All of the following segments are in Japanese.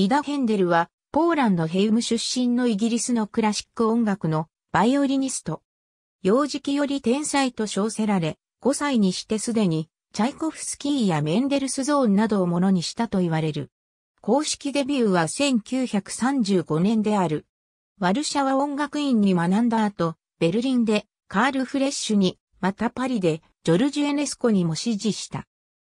リダ・ヘンデルは、ポーランドヘイム出身のイギリスのクラシック音楽のバイオリニスト。幼児期より天才と称せられ、5歳にしてすでに、チャイコフスキーやメンデルスゾーンなどをものにしたと言われる。公式デビューは1935年である。ワルシャワ音楽院に学んだ後、ベルリンでカール・フレッシュに、またパリでジョルジュ・エネスコにも支持した。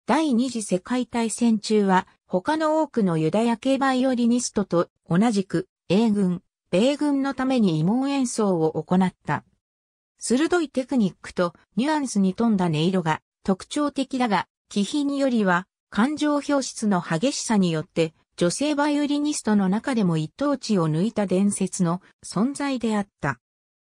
第二次世界大戦中は他の多くのユダヤ系バイオリニストと同じく、英軍、米軍のために慰問演奏を行った。鋭いテクニックとニュアンスに富んだ音色が特徴的だが、気品よりは感情表出の激しさによって女性バイオリニストの中でも一等地を抜いた伝説の存在であった。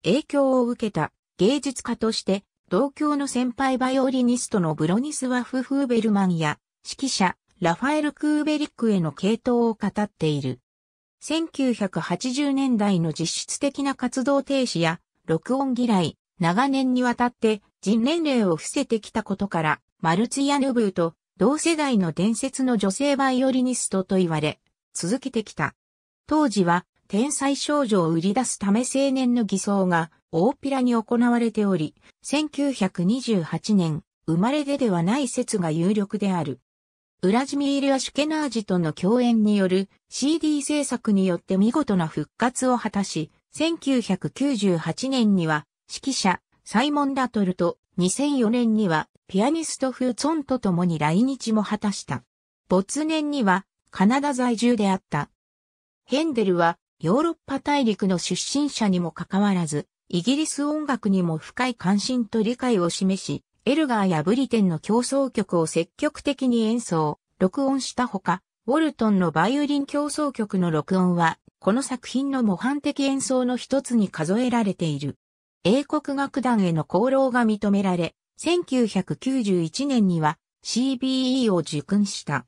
影響を受けた芸術家として同郷の先輩バイオリニストのブロニスワフ・フーベルマンや指揮者ラファエル・クーベリックへの系統を語っている。1980年代の実質的な活動停止や、録音嫌い、長年にわたって人年齢を伏せてきたことから、マルツィアヌブーと同世代の伝説の女性バイオリニストと言われ、続けてきた。当時は、天才少女を売り出すため青年の偽装が大っぴらに行われており、1928年、生まれでではない説が有力である。ウラジミール・アシュケナージとの共演による CD 制作によって見事な復活を果たし、1998年には指揮者サイモン・ラトルと2004年にはピアニストフーツォンと共に来日も果たした。没年にはカナダ在住であった。ヘンデルはヨーロッパ大陸の出身者にもかかわらず、イギリス音楽にも深い関心と理解を示し、エルガーやブリテンの競争曲を積極的に演奏、録音したほか、ウォルトンのバイオリン競争曲の録音は、この作品の模範的演奏の一つに数えられている。英国楽団への功労が認められ、1991年には CBE を受訓した。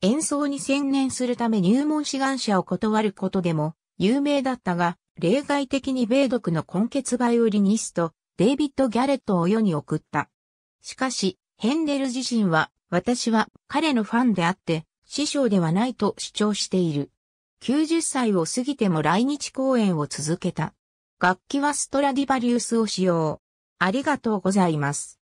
演奏に専念するため入門志願者を断ることでも有名だったが、例外的に米独の根血バイオリニスト、デイビッド・ギャレットを世に送った。しかし、ヘンデル自身は、私は彼のファンであって、師匠ではないと主張している。90歳を過ぎても来日公演を続けた。楽器はストラディバリウスを使用。ありがとうございます。